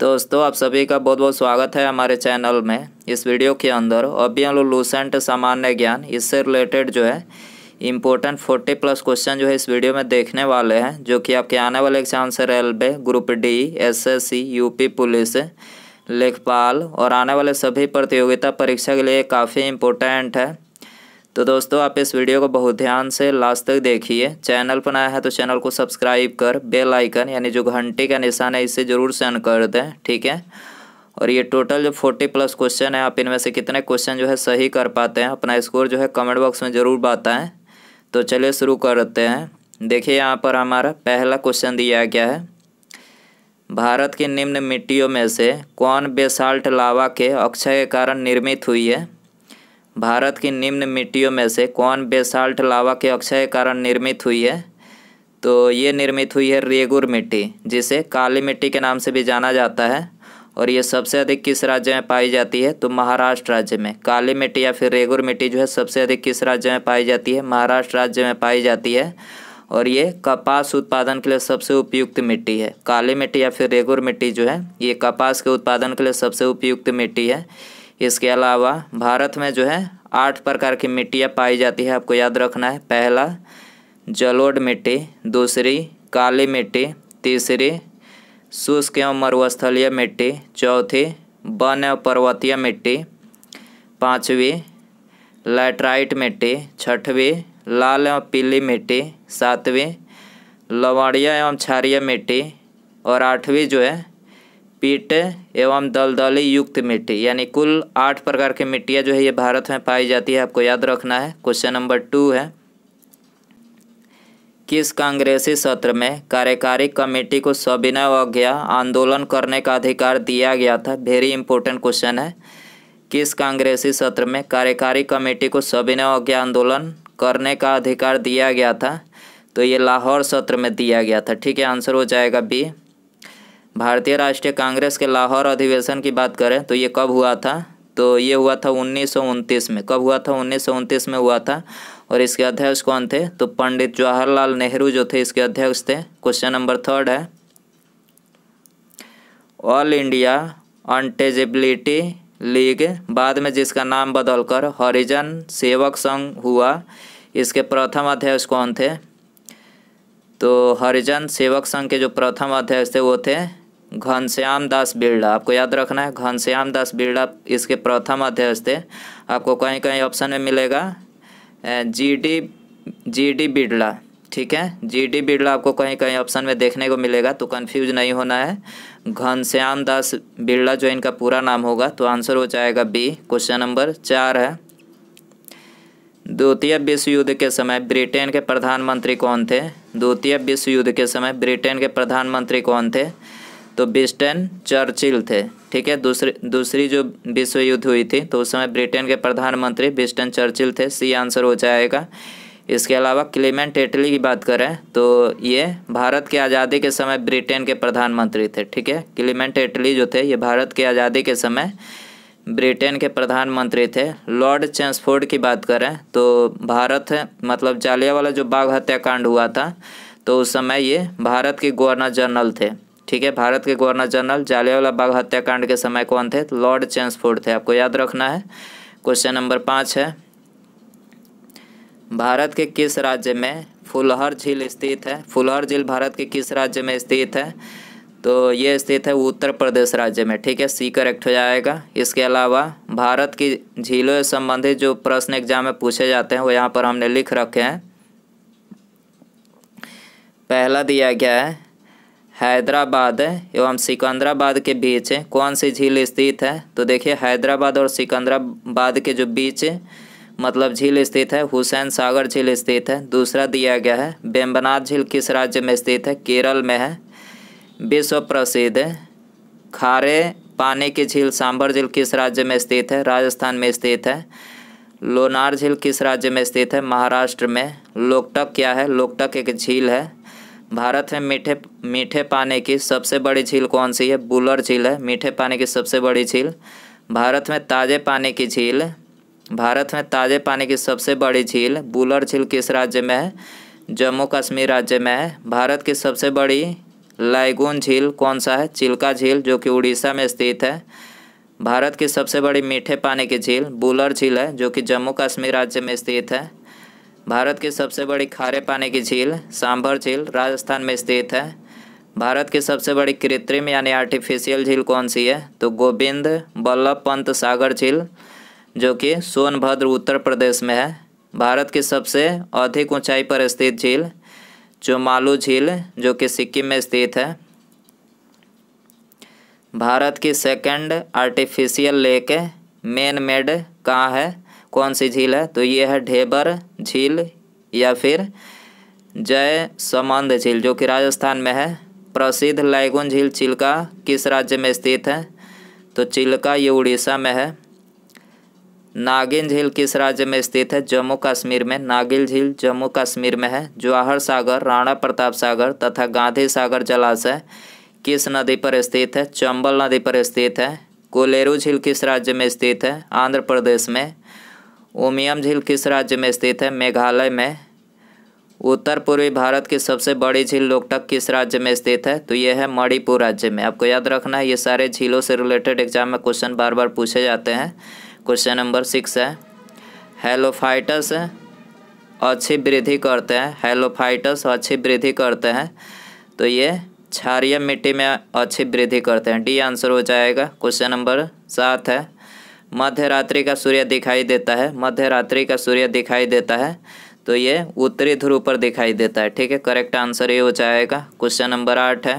दोस्तों आप सभी का बहुत बहुत स्वागत है हमारे चैनल में इस वीडियो के अंदर लूसेंट सामान्य ज्ञान इससे रिलेटेड जो है इम्पोर्टेंट फोर्टी प्लस क्वेश्चन जो है इस वीडियो में देखने वाले हैं जो कि आपके आने वाले एग्जाम से railway group D SSC UP police लेखपाल और आने वाले सभी प्रतियोगिता परीक्षा के लिए काफ़ी इम्पोर्टेंट है तो दोस्तों आप इस वीडियो को बहुत ध्यान से लास्ट तक देखिए चैनल पर नया है तो चैनल को सब्सक्राइब कर बेल आइकन यानी जो घंटे का निशान है इसे ज़रूर सेंड कर दें ठीक है और ये टोटल जो फोर्टी प्लस क्वेश्चन है आप इनमें से कितने क्वेश्चन जो है सही कर पाते हैं अपना स्कोर जो है कमेंट बॉक्स में ज़रूर बताएँ तो चलिए शुरू करते हैं देखिए यहाँ पर हमारा पहला क्वेश्चन दिया गया है भारत की निम्न मिट्टियों में से कौन बेसाल्ट लावा के अक्षय के कारण निर्मित हुई है भारत की निम्न मिट्टियों में से कौन बेसाल्ट लावा के अक्षय कारण निर्मित हुई है तो ये निर्मित हुई है रेगुर मिट्टी जिसे काली मिट्टी के नाम से भी जाना जाता है और ये सबसे अधिक किस राज्य में पाई जाती है तो महाराष्ट्र राज्य में काली मिट्टी या फिर रेगुर मिट्टी जो है सबसे अधिक किस राज्य में पाई जाती है महाराष्ट्र राज्य में पाई जाती है और ये कपास उत्पादन के लिए सबसे उपयुक्त मिट्टी है काली मिट्टी या फिर रेगुर मिट्टी जो है ये कपास के उत्पादन के लिए सबसे उपयुक्त मिट्टी है इसके अलावा भारत में जो है आठ प्रकार की मिट्टियाँ पाई जाती है आपको याद रखना है पहला जलोढ़ मिट्टी दूसरी काली मिट्टी तीसरी शुष्क एवं मरुस्थलीय मिट्टी चौथी वन एवं पर्वतीय मिट्टी पाँचवीं लेटराइट मिट्टी छठवीं लाल एवं पीली मिट्टी सातवीं लवणीय एवं क्षारीय मिट्टी और आठवीं जो है पीट एवं दलदली युक्त मिट्टी यानी कुल आठ प्रकार की मिट्टियाँ जो है ये भारत में पाई जाती है आपको याद रखना है क्वेश्चन नंबर टू है किस कांग्रेसी सत्र में कार्यकारी कमेटी को सविनय अवज्ञा आंदोलन करने का अधिकार दिया गया था वेरी इंपॉर्टेंट क्वेश्चन है किस कांग्रेसी सत्र में कार्यकारी कमेटी को सविनय अवज्ञा आंदोलन करने का अधिकार दिया गया था तो ये लाहौर सत्र में दिया गया था ठीक है आंसर हो जाएगा बी भारतीय राष्ट्रीय कांग्रेस के लाहौर अधिवेशन की बात करें तो ये कब हुआ था तो ये हुआ था उन्नीस में कब हुआ था उन्नीस में हुआ था और इसके अध्यक्ष कौन थे तो पंडित जवाहरलाल नेहरू जो थे इसके अध्यक्ष थे क्वेश्चन नंबर थर्ड है ऑल इंडिया अनटेजिबिलिटी लीग बाद में जिसका नाम बदलकर हरिजन सेवक संघ हुआ इसके प्रथम अध्यक्ष कौन थे तो हरिजन सेवक संघ के जो प्रथम अध्यक्ष थे वो थे घनश्याम दास बिरला आपको याद रखना है घनश्याम दास बिरला इसके प्रथम अध्यक्ष थे आपको कहीं कहीं ऑप्शन में मिलेगा G D G D Birla ठीक है जी डी बिरला आपको कहीं कहीं ऑप्शन में देखने को मिलेगा तो कंफ्यूज नहीं होना है घनश्याम दास बिरला जो इनका पूरा नाम होगा तो आंसर हो जाएगा बी क्वेश्चन नंबर चार है द्वितीय विश्व युद्ध के समय ब्रिटेन के प्रधानमंत्री कौन थे द्वितीय विश्व युद्ध के समय ब्रिटेन के प्रधानमंत्री कौन थे तो बिस्टन चर्चिल थे ठीक है दूसरी दूसरी जो विश्व युद्ध हुई थी तो उस समय ब्रिटेन के प्रधानमंत्री बिस्टन चर्चिल थे सी आंसर हो जाएगा इसके अलावा क्लीमेंट टेटली की बात करें तो ये भारत की आज़ादी के समय ब्रिटेन के प्रधानमंत्री थे ठीक है क्लीमेंट टेटली जो थे ये भारत की आज़ादी के समय ब्रिटेन के प्रधानमंत्री थे लॉर्ड चैंसफोर्ड की बात करें तो भारत मतलब जालिया वाला जो बाघ हत्याकांड हुआ था तो उस समय ये भारत के गवर्नर जनरल थे ठीक है भारत के गवर्नर जनरल जालियावाला बाग हत्याकांड के समय कौन थे लॉर्ड चेंसफोर्ड थे आपको याद रखना है क्वेश्चन नंबर पाँच है भारत के किस राज्य में फुलहर झील स्थित है फुलहर झील भारत के किस राज्य में स्थित है तो ये स्थित है उत्तर प्रदेश राज्य में ठीक है सी करेक्ट हो जाएगा इसके अलावा भारत की झीलों से संबंधित जो प्रश्न एग्जाम में पूछे जाते हैं वो यहाँ पर हमने लिख रखे हैं पहला दिया गया है हैदराबाद एवं सिकंदराबाद के बीच कौन सी झील स्थित है तो देखिए हैदराबाद और सिकंदराबाद के जो बीच मतलब झील स्थित है हुसैन सागर झील स्थित है दूसरा दिया गया है बेम्बनाथ झील किस राज्य में स्थित है केरल में है विश्व प्रसिद्ध खारे पानी की झील सांभर झील किस राज्य में स्थित है राजस्थान में स्थित है लोनार झील किस राज्य में स्थित है महाराष्ट्र में लोकटक क्या है लोकटक एक झील है भारत में मीठे मीठे पानी की सबसे बड़ी झील कौन सी है बुलर झील है मीठे पानी की सबसे बड़ी झील भारत में ताज़े पानी की झील भारत में ताज़े पानी की सबसे बड़ी झील बुलर झील किस राज्य में है जम्मू कश्मीर राज्य में है भारत की सबसे बड़ी लाइगून झील कौन सा है चिल्का झील जो कि उड़ीसा में स्थित है भारत की सबसे बड़ी मीठे पानी की झील बुलर झील है जो कि जम्मू कश्मीर राज्य में स्थित है भारत की सबसे बड़ी खारे पानी की झील सांभर झील राजस्थान में स्थित है भारत की सबसे बड़ी कृत्रिम यानी आर्टिफिशियल झील कौन सी है तो गोविंद बल्लभ पंत सागर झील जो कि सोनभद्र उत्तर प्रदेश में है भारत की सबसे अधिक ऊंचाई पर स्थित झील चुमालू झील जो कि सिक्किम में स्थित है भारत की second artificial lake man made कहाँ है कौन सी झील है तो ये है ढेबर झील या फिर जय समंद झील जो कि राजस्थान में है प्रसिद्ध लैगुन झील चिल्का किस राज्य में स्थित है तो चिल्का ये उड़ीसा में है नागिन झील किस राज्य में स्थित है जम्मू कश्मीर में नागिल झील जम्मू कश्मीर में है जवाहर सागर राणा प्रताप सागर तथा गांधी सागर जलाशय किस नदी पर स्थित है चंबल नदी पर स्थित है कोलेरू झील किस राज्य में स्थित है आंध्र प्रदेश में ओमियम झील किस राज्य में स्थित है मेघालय में उत्तर पूर्वी भारत की सबसे बड़ी झील लोकटक किस राज्य में स्थित है तो ये है मणिपुर राज्य में आपको याद रखना है ये सारे झीलों से रिलेटेड एग्जाम में क्वेश्चन बार बार पूछे जाते हैं क्वेश्चन नंबर सिक्स है हेलोफाइटस अच्छी वृद्धि करते हैं हेलोफाइटस अच्छी वृद्धि करते हैं तो ये क्षारिय मिट्टी में अच्छी वृद्धि करते हैं डी आंसर हो जाएगा क्वेश्चन नंबर सात है मध्य रात्रि का सूर्य दिखाई देता है मध्य रात्रि का सूर्य दिखाई देता है तो ये उत्तरी ध्रुव पर दिखाई देता है ठीक है करेक्ट आंसर ये हो जाएगा क्वेश्चन नंबर आठ है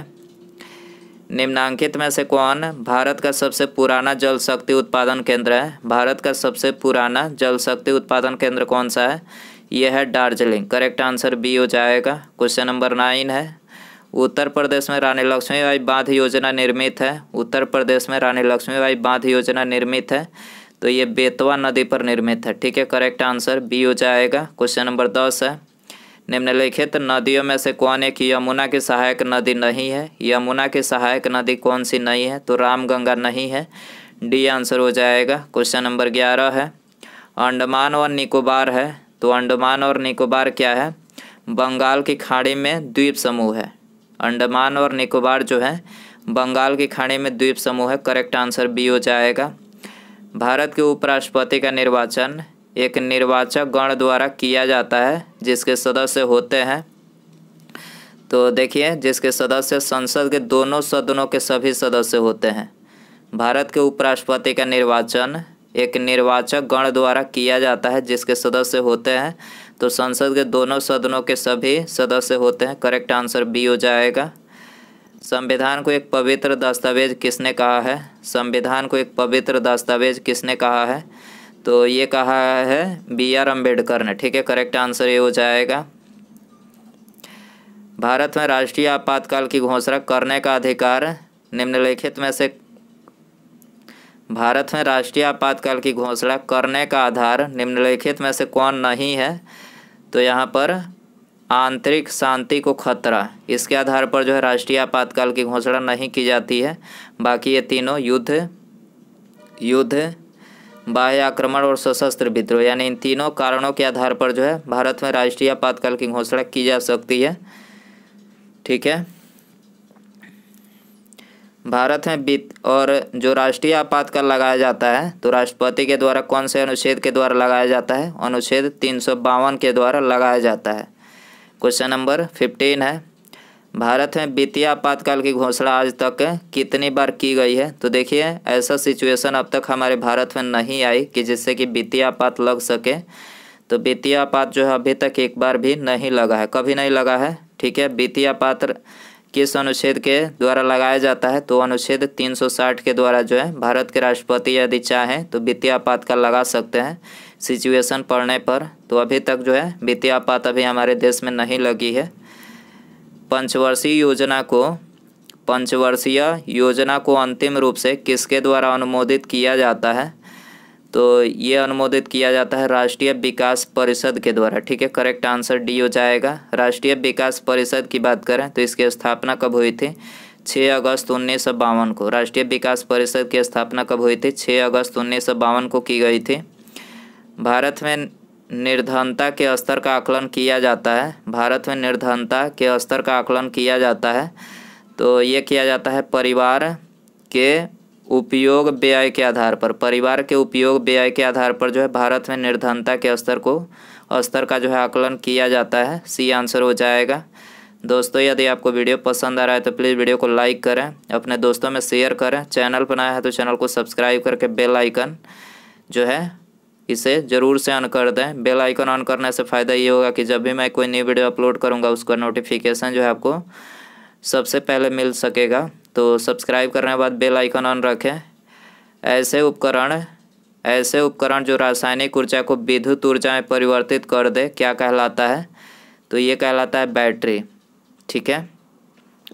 निम्नांकित में से कौन भारत का सबसे पुराना जल शक्ति उत्पादन केंद्र है भारत का सबसे पुराना जल शक्ति उत्पादन केंद्र कौन सा है यह है दार्जिलिंग करेक्ट आंसर बी हो जाएगा क्वेश्चन नंबर नाइन है उत्तर प्रदेश में रानी लक्ष्मीबाई बांध योजना निर्मित है उत्तर प्रदेश में रानी लक्ष्मीबाई बांध योजना निर्मित है तो ये बेतवा नदी पर निर्मित है ठीक है करेक्ट आंसर बी हो जाएगा क्वेश्चन नंबर दस है निम्नलिखित नदियों में से कौन एक यमुना की सहायक नदी नहीं है यमुना की सहायक नदी कौन सी नहीं है तो रामगंगा नहीं है डी आंसर हो जाएगा क्वेश्चन नंबर ग्यारह है अंडमान और निकोबार है तो अंडमान और निकोबार क्या है बंगाल की खाड़ी में द्वीप समूह है अंडमान और निकोबार जो है बंगाल की खाड़ी में द्वीप समूह है करेक्ट आंसर बी हो जाएगा भारत के उपराष्ट्रपति का निर्वाचन एक निर्वाचक गण द्वारा किया जाता है जिसके सदस्य होते हैं तो देखिए जिसके सदस्य संसद के दोनों सदनों के सभी सदस्य होते हैं भारत के उपराष्ट्रपति का निर्वाचन एक निर्वाचक गण द्वारा किया जाता है जिसके सदस्य होते हैं तो संसद के दोनों सदनों के सभी सदस्य होते हैं करेक्ट आंसर बी हो जाएगा संविधान को एक पवित्र दस्तावेज किसने कहा है संविधान को एक पवित्र दस्तावेज किसने कहा है तो ये कहा है बी आर अम्बेडकर ने ठीक है करेक्ट आंसर ये हो जाएगा भारत में राष्ट्रीय आपातकाल की घोषणा करने का अधिकार निम्नलिखित में से भारत में राष्ट्रीय आपातकाल की घोषणा करने का आधार निम्नलिखित में से कौन नहीं है तो यहाँ पर आंतरिक शांति को खतरा इसके आधार पर जो है राष्ट्रीय आपातकाल की घोषणा नहीं की जाती है बाकी ये तीनों युद्ध युद्ध बाह्य आक्रमण और सशस्त्र विद्रोह यानी इन तीनों कारणों के आधार पर जो है भारत में राष्ट्रीय आपातकाल की घोषणा की जा सकती है ठीक है भारत में वित्त और जो राष्ट्रीय आपातकाल लगाया जाता है तो राष्ट्रपति के द्वारा कौन से अनुच्छेद के द्वारा लगाया जाता है अनुच्छेद तीन के द्वारा लगाया जाता है क्वेश्चन नंबर फिफ्टीन है भारत में वित्तीय आपातकाल की घोषणा आज तक कितनी बार की गई है तो देखिए ऐसा सिचुएशन अब तक हमारे भारत में नहीं आई कि जिससे कि वित्तीय आपात लग सके तो वित्तीय आपात जो है अभी तक एक बार भी नहीं लगा है कभी नहीं लगा है ठीक है वित्तीय आपात किस अनुच्छेद के द्वारा लगाया जाता है तो अनुच्छेद 360 के द्वारा जो है भारत के राष्ट्रपति यदि चाहें तो वित्तीय आपातकाल लगा सकते हैं सिचुएशन पढ़ने पर तो अभी तक जो है वित्तीय आपात अभी हमारे देश में नहीं लगी है पंचवर्षीय योजना को पंचवर्षीय योजना को अंतिम रूप से किसके द्वारा अनुमोदित किया जाता है तो ये अनुमोदित किया जाता है राष्ट्रीय विकास परिषद के द्वारा ठीक है करेक्ट आंसर डी हो जाएगा राष्ट्रीय विकास परिषद की बात करें तो इसकी स्थापना कब हुई थी छः अगस्त उन्नीस सौ बावन को राष्ट्रीय विकास परिषद की स्थापना कब हुई थी छः अगस्त उन्नीस सौ बावन को की गई थी भारत में निर्धनता के स्तर का आकलन किया जाता है भारत में निर्धनता के स्तर का आकलन किया जाता है तो ये किया जाता है परिवार के उपयोग व्यय के आधार पर परिवार के उपयोग व्यय के आधार पर जो है भारत में निर्धनता के स्तर को स्तर का जो है आकलन किया जाता है सी आंसर हो जाएगा दोस्तों यदि आपको वीडियो पसंद आ रहा है तो प्लीज़ वीडियो को लाइक करें अपने दोस्तों में शेयर करें चैनल बनाया है तो चैनल को सब्सक्राइब करके बेल आइकन जो है इसे ज़रूर से ऑन कर दें बेल आइकन ऑन करने से फ़ायदा ये होगा कि जब भी मैं कोई न्यू वीडियो अपलोड करूँगा उसका नोटिफिकेशन जो है आपको सबसे पहले मिल सकेगा तो सब्सक्राइब करने के बाद बेल आइकन ऑन रखें ऐसे उपकरण ऐसे उपकरण जो रासायनिक ऊर्जा को विद्युत ऊर्जा में परिवर्तित कर दे क्या कहलाता है तो ये कहलाता है बैटरी ठीक है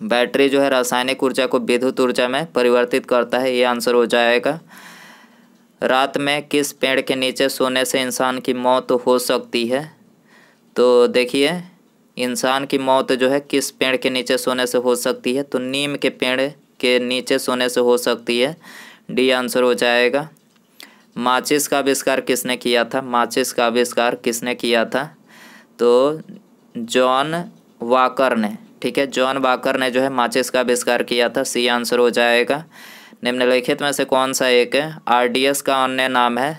बैटरी जो है रासायनिक ऊर्जा को विद्युत ऊर्जा में परिवर्तित करता है ये आंसर हो जाएगा रात में किस पेड़ के नीचे सोने से इंसान की मौत हो सकती है तो देखिए इंसान की मौत जो है किस पेड़ के नीचे सोने से हो सकती है तो नीम के पेड़ के नीचे सोने से हो सकती है डी आंसर हो जाएगा माचिस का आविष्कार किसने किया था माचिस का आविष्कार किसने किया था तो जॉन वाकर ने ठीक है जॉन वाकर ने जो है माचिस का आविष्कार किया था सी आंसर हो जाएगा निम्नलिखित में से कौन सा एक आर डी एस का अन्य नाम है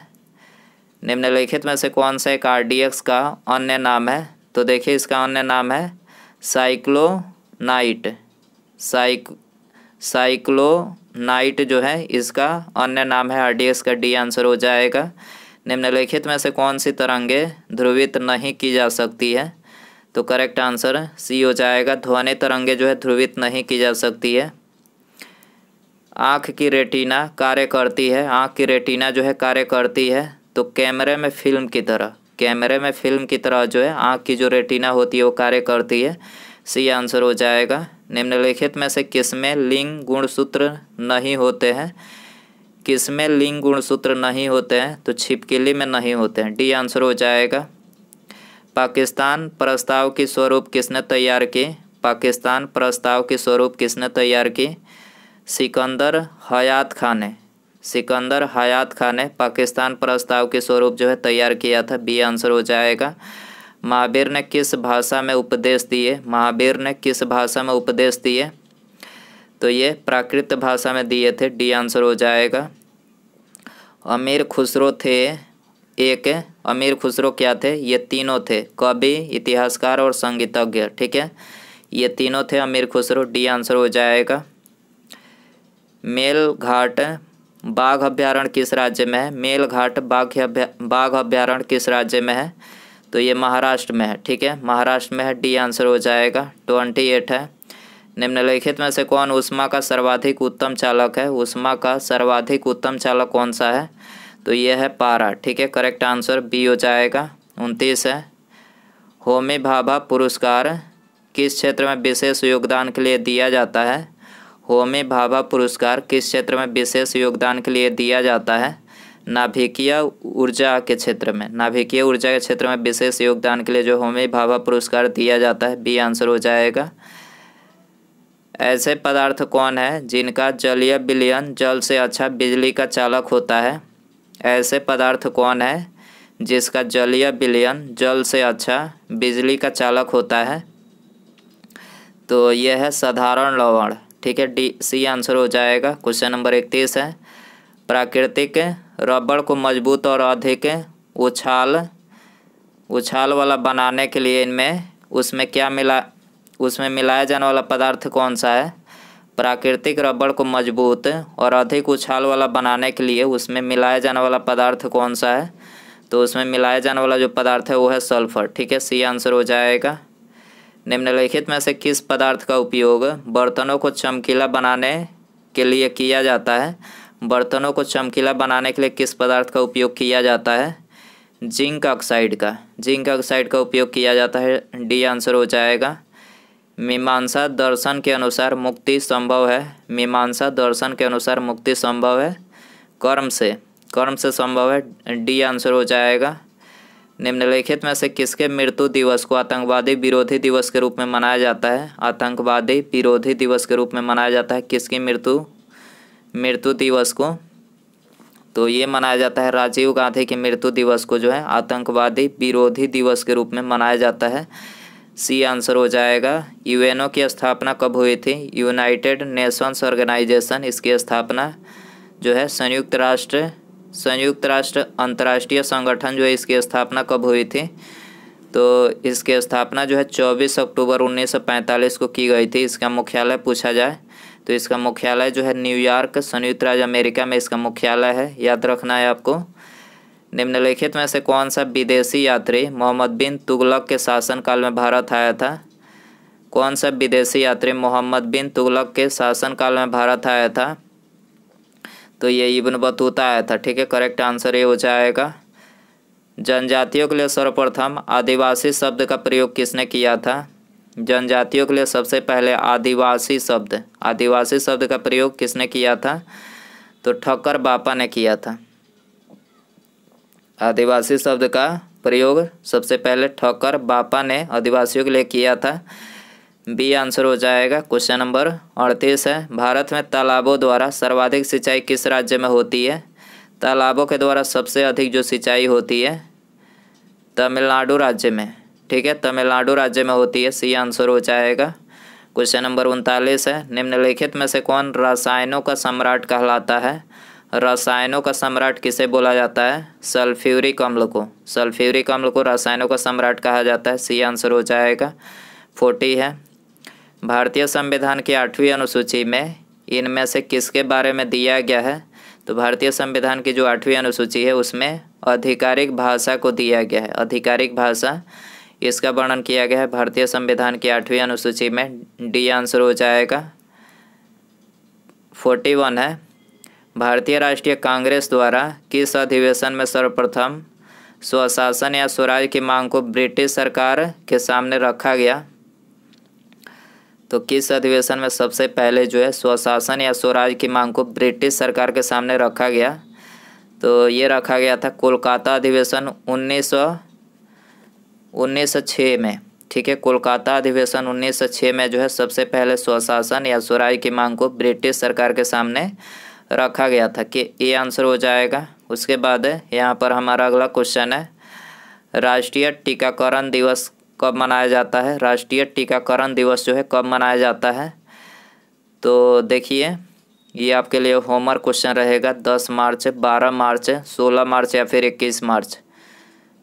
निम्नलिखित में से कौन सा एक आर डी एक्स का अन्य नाम है तो देखिए इसका अन्य नाम है साइक्लो नाइट साइक साइक्लो नाइट जो है इसका अन्य नाम है एस का डी आंसर हो जाएगा निम्नलिखित में से कौन सी तरंगे ध्रुवित नहीं की जा सकती है तो करेक्ट आंसर सी हो जाएगा ध्वनि तरंगे जो है ध्रुवित नहीं की जा सकती है आँख की रेटिना कार्य करती है आँख की रेटिना जो है कार्य करती है तो कैमरे में फिल्म की तरह कैमरे में फिल्म की तरह जो है आँख की जो रेटिना होती है वो कार्य करती है सी आंसर हो जाएगा निम्नलिखित में से किसमें लिंग गुणसूत्र नहीं होते हैं किसमें लिंग गुणसूत्र नहीं होते हैं तो छिपकिली में नहीं होते हैं डी आंसर हो जाएगा पाकिस्तान प्रस्ताव की स्वरूप किसने तैयार की पाकिस्तान प्रस्ताव की स्वरूप किसने तैयार की सिकंदर हयात खान है सिकंदर हयात खान ने पाकिस्तान प्रस्ताव के स्वरूप जो है तैयार किया था बी आंसर हो जाएगा महावीर ने किस भाषा में उपदेश दिए महावीर ने किस भाषा में उपदेश दिए तो ये प्राकृत भाषा में दिए थे डी आंसर हो जाएगा अमीर खुसरो थे एक अमीर खुसरो क्या थे ये तीनों थे कवि इतिहासकार और संगीतज्ञ ठीक है ये तीनों थे अमीर खुसरो डी आंसर हो जाएगा मेल घाट बाघ अभ्यारण्य किस राज्य में है मेलघाट बाघ अभ्या बाघ अभ्यारण्य किस राज्य में है तो ये महाराष्ट्र में है ठीक है महाराष्ट्र में है डी आंसर हो जाएगा ट्वेंटी एट है निम्नलिखित में से कौन उषमा का सर्वाधिक उत्तम चालक है उष्मा का सर्वाधिक उत्तम चालक कौन सा है तो ये है पारा ठीक है करेक्ट आंसर बी हो जाएगा उनतीस है होमी भाभा पुरस्कार किस क्षेत्र में विशेष योगदान के लिए दिया जाता है होमे भाभा पुरस्कार किस क्षेत्र में विशेष योगदान के लिए दिया जाता है नाभिकीय ऊर्जा के क्षेत्र में नाभिकीय ऊर्जा के क्षेत्र में विशेष योगदान के लिए जो होमे भाभा पुरस्कार दिया जाता है बी आंसर हो जाएगा ऐसे पदार्थ कौन है जिनका जलीय विलयन जल से अच्छा बिजली का चालक होता है ऐसे पदार्थ कौन है जिसका जलीय विलयन जल से अच्छा बिजली का चालक होता है तो यह है साधारण लवण ठीक है डी सी आंसर हो जाएगा क्वेश्चन नंबर इकतीस है प्राकृतिक रबड़ को मजबूत और अधिक उछाल उछाल वाला बनाने के लिए इनमें उसमें क्या मिला उसमें मिलाया जाने वाला पदार्थ कौन सा है प्राकृतिक रबड़ को मजबूत और अधिक उछाल वाला बनाने के लिए उसमें मिलाया जाने वाला पदार्थ कौन सा है तो उसमें मिलाया जाने वाला जो पदार्थ है वो है सल्फर ठीक है सी आंसर हो जाएगा निम्नलिखित में से किस पदार्थ का उपयोग बर्तनों को चमकीला बनाने के लिए किया जाता है बर्तनों को चमकीला बनाने के लिए किस पदार्थ का उपयोग किया जाता है जिंक ऑक्साइड का जिंक ऑक्साइड का उपयोग किया जाता है डी आंसर हो जाएगा मीमांसा दर्शन के अनुसार मुक्ति संभव है मीमांसा दर्शन के अनुसार मुक्ति संभव है कर्म से कर्म से संभव है डी आंसर हो जाएगा निम्नलिखित में से किसके मृत्यु दिवस को आतंकवादी विरोधी दिवस के रूप में मनाया जाता है आतंकवादी विरोधी दिवस के रूप में मनाया जाता है किसकी मृत्यु मृत्यु दिवस को तो ये मनाया जाता है राजीव गांधी के मृत्यु दिवस को जो है आतंकवादी विरोधी दिवस के रूप में मनाया जाता है सी आंसर हो जाएगा यूएनओ की स्थापना कब हुई थी यूनाइटेड नेशंस ऑर्गेनाइजेशन इसकी स्थापना जो है संयुक्त राष्ट्र संयुक्त राष्ट्र अंतर्राष्ट्रीय संगठन जो है इसकी स्थापना कब हुई थी तो इसकी स्थापना जो है 24 अक्टूबर 1945 को की गई थी इसका मुख्यालय पूछा जाए तो इसका मुख्यालय जो है न्यूयॉर्क संयुक्त राज्य अमेरिका में इसका मुख्यालय है याद रखना है आपको निम्नलिखित में से कौन सा विदेशी यात्री मोहम्मद बिन तुगलक के शासनकाल में भारत आया था कौन सा विदेशी यात्री मोहम्मद बिन तुगलक के शासनकाल में भारत आया था तो ये इब्न बतूता आया था ठीक है करेक्ट आंसर ये हो जाएगा जनजातियों के लिए सर्वप्रथम आदिवासी शब्द का प्रयोग किसने किया था जनजातियों के लिए सबसे पहले आदिवासी शब्द आदिवासी शब्द का प्रयोग किसने किया था तो ठक्कर बापा ने किया था आदिवासी शब्द का प्रयोग सबसे पहले ठक्कर बापा ने आदिवासियों के लिए किया था बी आंसर हो जाएगा क्वेश्चन नंबर अड़तीस है भारत में तालाबों द्वारा सर्वाधिक सिंचाई किस राज्य में होती है तालाबों के द्वारा सबसे अधिक जो सिंचाई होती है तमिलनाडु राज्य में ठीक है तमिलनाडु राज्य में होती है सी आंसर हो जाएगा क्वेश्चन नंबर उनतालीस है निम्नलिखित में से कौन रसायनों का सम्राट कहलाता है रसायनों का सम्राट किसे बोला जाता है सल्फ्यूरिक अम्ल को सल्फ्यूरिक अम्ल को रसायनों का सम्राट कहा जाता है सी आंसर हो जाएगा फोर्टी है भारतीय संविधान की आठवीं अनुसूची में इनमें से किसके बारे में दिया गया है तो भारतीय संविधान की जो आठवीं अनुसूची है उसमें आधिकारिक भाषा को दिया गया है आधिकारिक भाषा इसका वर्णन किया गया है भारतीय संविधान की आठवीं अनुसूची में डी आंसर हो जाएगा फोर्टी वन है भारतीय राष्ट्रीय कांग्रेस द्वारा किस अधिवेशन में सर्वप्रथम स्वशासन या स्वराज की मांग को ब्रिटिश सरकार के सामने रखा गया तो किस अधिवेशन में सबसे पहले जो है स्वशासन या स्वराज की मांग को ब्रिटिश सरकार के सामने रखा गया तो ये रखा गया था कोलकाता अधिवेशन उन्नीस सौ उन्नीस सौ छः में ठीक है कोलकाता अधिवेशन 1906 में जो है सबसे पहले स्वशासन या स्वराज की मांग को ब्रिटिश सरकार के सामने रखा गया था कि ये आंसर हो जाएगा उसके बाद यहाँ पर हमारा अगला क्वेश्चन है राष्ट्रीय टीकाकरण दिवस कब मनाया जाता है राष्ट्रीय टीकाकरण दिवस जो है कब मनाया जाता है तो देखिए ये आपके लिए होमर क्वेश्चन रहेगा दस मार्च बारह मार्च सोलह मार्च या फिर इक्कीस मार्च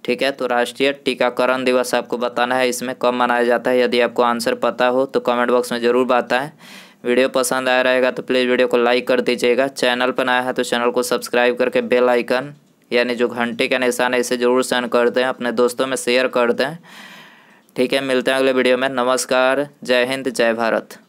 ठीक है तो राष्ट्रीय टीकाकरण दिवस आपको बताना है इसमें कब मनाया जाता है यदि आपको आंसर पता हो तो कमेंट बॉक्स में ज़रूर बताएं वीडियो पसंद आया रहेगा तो प्लीज़ वीडियो को लाइक कर दीजिएगा चैनल पर आया है तो चैनल को सब्सक्राइब करके बेल आइकन यानी जो घंटे का निशान है इसे ज़रूर सेंड कर दें अपने दोस्तों में शेयर कर दें ठीक है मिलते हैं अगले वीडियो में नमस्कार जय हिंद जय भारत